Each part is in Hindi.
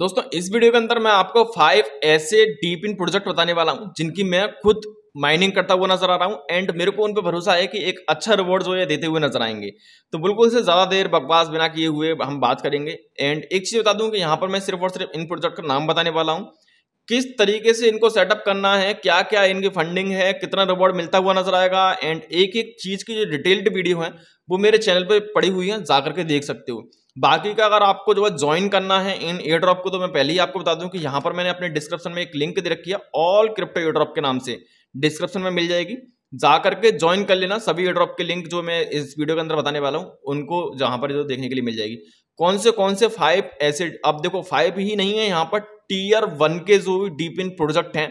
दोस्तों इस वीडियो के अंदर मैं आपको फाइव ऐसे डीप इन प्रोजेक्ट बताने वाला हूं जिनकी मैं खुद माइनिंग करता हुआ नजर आ रहा हूं एंड मेरे को उन पर भरोसा है कि एक अच्छा रिवॉर्ड जो है देते हुए नजर आएंगे तो बिल्कुल से ज़्यादा देर बकवास बिना किए हुए हम बात करेंगे एंड एक चीज़ बता दूं कि यहाँ पर मैं सिर्फ और सिर्फ इन प्रोजेक्ट का नाम बताने वाला हूँ किस तरीके से इनको सेटअप करना है क्या क्या इनकी फंडिंग है कितना रिवॉर्ड मिलता हुआ नजर आएगा एंड एक एक चीज़ की जो डिटेल्ड वीडियो है वो मेरे चैनल पे पड़ी हुई है जा करके देख सकते हो बाकी का अगर आपको जो है ज्वाइन करना है इन एयर ड्रॉप को तो मैं पहले ही आपको बता दूं कि यहाँ पर मैंने अपने डिस्क्रिप्शन में एक लिंक दे रखी है ऑल क्रिप्टो एयर ड्रॉप के नाम से डिस्क्रिप्शन में मिल जाएगी जा करके ज्वाइन कर लेना सभी एयर ड्रॉप के लिंक जो मैं इस वीडियो के अंदर बताने वाला हूँ उनको जहाँ पर जो देखने के लिए मिल जाएगी कौन से कौन से फाइव एसिड अब देखो फाइव ही नहीं है यहाँ पर टीयर वन के जो डीप इन प्रोजेक्ट हैं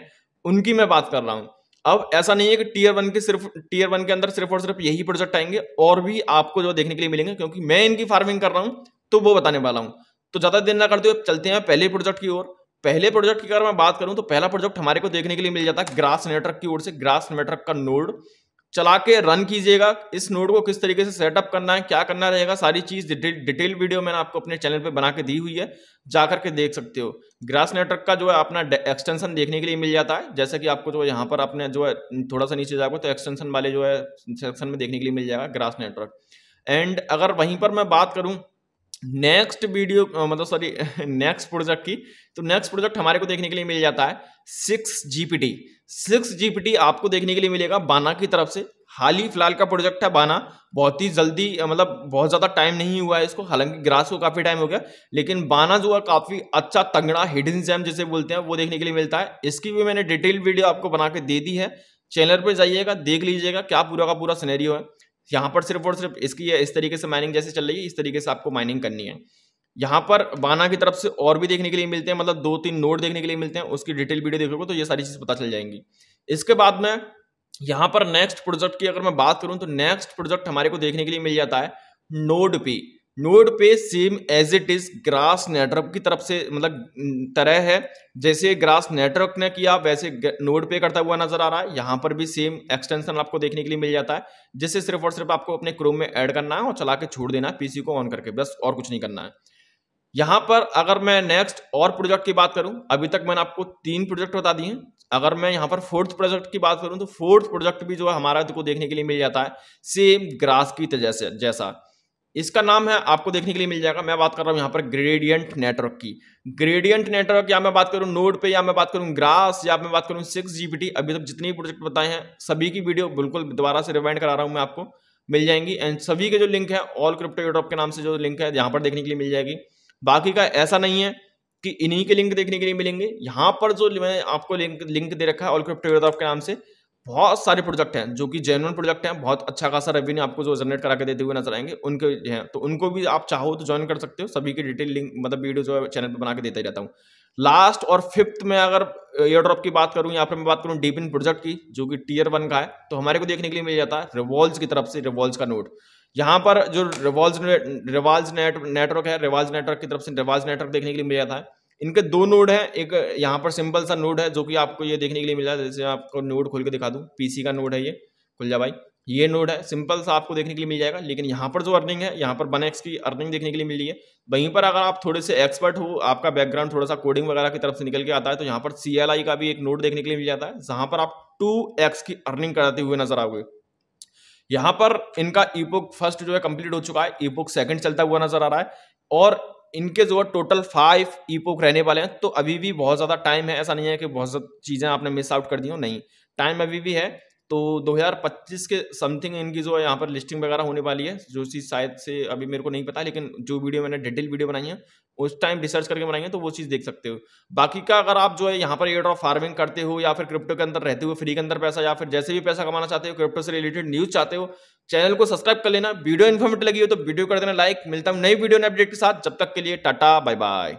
उनकी मैं बात कर रहा हूं अब ऐसा नहीं है कि टीयर वन के सिर्फ टीयर वन के अंदर सिर्फ और सिर्फ यही प्रोजेक्ट आएंगे और भी आपको जो देखने के लिए मिलेंगे क्योंकि मैं इनकी फार्मिंग कर रहा हूं तो वो बताने वाला हूं तो ज़्यादा देर ना करते हुए चलते हैं पहले प्रोजेक्ट की ओर पहले प्रोजेक्ट की अगर मैं बात करूं तो पहला प्रोजेक्ट हमारे को देखने के लिए मिल जाता है ग्रास नेटवर्क की ओर से ग्रास नेटवर्क का नोड चला के रन कीजिएगा इस नोड को किस तरीके से सेटअप करना है क्या करना रहेगा सारी चीज़ डिटेल डिटेल वीडियो मैंने आपको अपने चैनल पे बना के दी हुई है जा करके देख सकते हो ग्रास नेटवर्क का जो है अपना एक्सटेंशन देखने के लिए मिल जाता है जैसे कि आपको जो यहाँ पर आपने जो है थोड़ा सा नीचे जाओगे तो एक्सटेंशन वाले जो है सेक्शन में देखने के लिए मिल जाएगा ग्रास नेटवर्क एंड अगर वहीं पर मैं बात करूँ नेक्स्ट वीडियो मतलब सॉरी नेक्स्ट प्रोजेक्ट की तो नेक्स्ट प्रोजेक्ट हमारे को देखने के लिए मिल जाता है सिक्स जीपीटी सिक्स जीपीटी आपको देखने के लिए मिलेगा बाना की तरफ से हाल ही फिलहाल का प्रोजेक्ट है बाना बहुत ही जल्दी मतलब बहुत ज़्यादा टाइम नहीं हुआ है इसको हालांकि ग्रास को काफ़ी टाइम हो गया लेकिन बाना जो है काफ़ी अच्छा तंगड़ा हिडन जैम जिसे बोलते हैं वो देखने के लिए मिलता है इसकी भी मैंने डिटेल वीडियो आपको बना के दे दी है चैनल पर जाइएगा देख लीजिएगा क्या पूरा का पूरा सिनेरियो है यहाँ पर सिर्फ और सिर्फ इसकी इस तरीके से माइनिंग जैसे चल रही है इस तरीके से आपको माइनिंग करनी है यहाँ पर वाना की तरफ से और भी देखने के लिए मिलते हैं मतलब दो तीन नोट देखने के लिए मिलते हैं उसकी डिटेल वीडियो देखोगे तो ये सारी चीज़ पता चल जाएंगी इसके बाद में यहाँ पर नेक्स्ट प्रोजेक्ट की अगर मैं बात करूँ तो नेक्स्ट प्रोजेक्ट हमारे को देखने के लिए मिल जाता है नोड पी नोड पे same as it is grass network की तरफ से मतलब तरह है जैसे ग्रास नेटवर्क ने किया वैसे नोड पे करता हुआ नजर आ रहा है यहाँ पर भी सेम एक्सटेंशन आपको देखने के लिए मिल जाता है जिससे सिर्फ और सिर्फ आपको अपने क्रोम में ऐड करना है और चला के छोड़ देना है पीसी को ऑन करके बस और कुछ नहीं करना है यहाँ पर अगर मैं नेक्स्ट और प्रोजेक्ट की बात करूँ अभी तक मैंने आपको तीन प्रोजेक्ट बता दिए अगर मैं यहाँ पर फोर्थ प्रोजेक्ट की बात करूँ तो फोर्थ प्रोजेक्ट भी जो है हमारा देखने के लिए मिल जाता है सेम ग्रास की जैसे जैसा इसका नाम है आपको देखने के लिए मिल जाएगा मैं बात कर रहा हूं यहाँ पर ग्रेडियंट नेटवर्क की ग्रेडियंट नेटवर्क या मैं बात करूं नोड पे या मैं बात करूं ग्रास या मैं बात करूं सिक्स जीबीटी अभी तक जितनी प्रोजेक्ट बताए हैं सभी की वीडियो बिल्कुल दोबारा से रिवाइंड करा रहा हूं मैं आपको मिल जाएंगी एंड सभी के जो लिंक है ऑल क्रिप्टो यूट्रॉप के नाम से जो लिंक है यहां पर देखने के लिए मिल जाएगी बाकी का ऐसा नहीं है कि इन्हीं के लिंक देखने के लिए मिलेंगे यहाँ पर जो मैं आपको लिंक लिंक दे रखा है ऑल क्रिप्टो यूट्रॉप के नाम से बहुत सारे प्रोजेक्ट हैं जो कि जेनुअन प्रोजेक्ट हैं बहुत अच्छा खासा रेवेन्यू आपको जो जनरेट करा के देते हुए नजर आएंगे उनके हैं तो उनको भी आप चाहो तो ज्वाइन कर सकते हो सभी की डिटेल लिंक मतलब वीडियो जो है चैनल पर बना के देता रहता हूँ लास्ट और फिफ्थ में अगर एयर ड्रॉप की बात करूँ यहाँ पर मैं बात करूँ डीप इन प्रोजेक्ट की जो कि टीयर वन का है तो हमारे को देखने के लिए मिल जाता है रिवॉल्व की तरफ से रिवॉल्व का नोट यहाँ पर जो रिवॉल्व रिवॉल्व नेटवर्क है रिवॉल्व नेटवर्क की तरफ से रिवॉल्व नेटवर्क देखने के लिए मिल जाता है इनके दो नोड हैं एक यहाँ पर सिंपल सा नोड है जो कि आपको ये देखने के लिए मिला जैसे आपको नोड खोल के दिखा दूँ पीसी का नोड है ये खुल जा भाई ये नोड है सिंपल सा आपको देखने के लिए मिल जाएगा लेकिन यहाँ पर जो अर्निंग है यहाँ पर वन एक्स की अर्निंग देखने के लिए मिल रही है वहीं पर अगर आप थोड़े से एक्सपर्ट हो आपका बैकग्राउंड थोड़ा सा कोडिंग वगैरह की तरफ से निकल के आता है तो यहाँ पर सी का भी एक नोड देखने के लिए मिल जाता है जहाँ पर आप टू की अर्निंग कराते हुए नजर आओगे यहाँ पर इनका ई फर्स्ट जो है कंप्लीट हो चुका है ई सेकंड चलता हुआ नजर आ रहा है और इनके जो टोटल फाइव ईपोक रहने वाले हैं तो अभी भी बहुत ज़्यादा टाइम है ऐसा नहीं है कि बहुत चीज़ें आपने मिस आउट कर दी हो नहीं टाइम अभी भी है तो 2025 के समथिंग इनकी जो है यहाँ पर लिस्टिंग वगैरह होने वाली है जो चीज़ शायद से अभी मेरे को नहीं पता लेकिन जो वीडियो मैंने डिटेल वीडियो बनाई है उस टाइम रिसर्च करके बनाई है तो वो चीज़ देख सकते हो बाकी का अगर आप जो है यहाँ पर एयर ड्रॉप फार्मिंग करते हो या फिर क्रिप्टो के अंदर रहते हो फ्री के अंदर पैसा या फिर जैसे भी पैसा कमाना चाहते हो क्रिप्टो से रिलेटेड न्यूज़ चाहते हो चैनल को सब्सक्राइब कर लेना वीडियो इन्फॉर्मेटिव लगी हो तो वीडियो कर देना लाइक मिलता हूँ नई वीडियो ने अपडेट के साथ जब तक के लिए टाटा बाय बाय